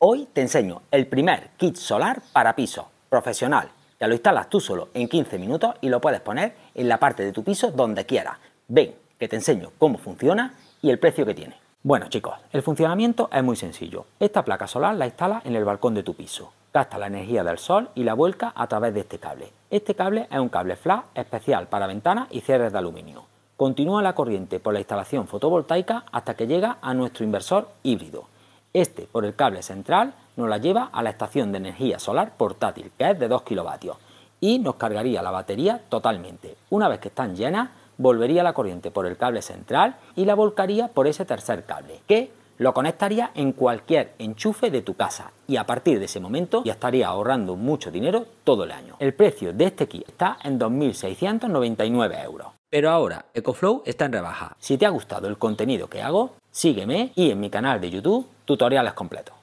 Hoy te enseño el primer kit solar para piso profesional. Ya lo instalas tú solo en 15 minutos y lo puedes poner en la parte de tu piso donde quieras. Ven, que te enseño cómo funciona y el precio que tiene. Bueno chicos, el funcionamiento es muy sencillo. Esta placa solar la instala en el balcón de tu piso. Gasta la energía del sol y la vuelca a través de este cable. Este cable es un cable flash especial para ventanas y cierres de aluminio. Continúa la corriente por la instalación fotovoltaica hasta que llega a nuestro inversor híbrido. Este, por el cable central, nos la lleva a la estación de energía solar portátil, que es de 2 kilovatios, y nos cargaría la batería totalmente. Una vez que están llenas, volvería la corriente por el cable central y la volcaría por ese tercer cable, que lo conectaría en cualquier enchufe de tu casa y a partir de ese momento ya estaría ahorrando mucho dinero todo el año. El precio de este kit está en 2.699 euros. Pero ahora EcoFlow está en rebaja. Si te ha gustado el contenido que hago, Sígueme y en mi canal de YouTube tutoriales completos.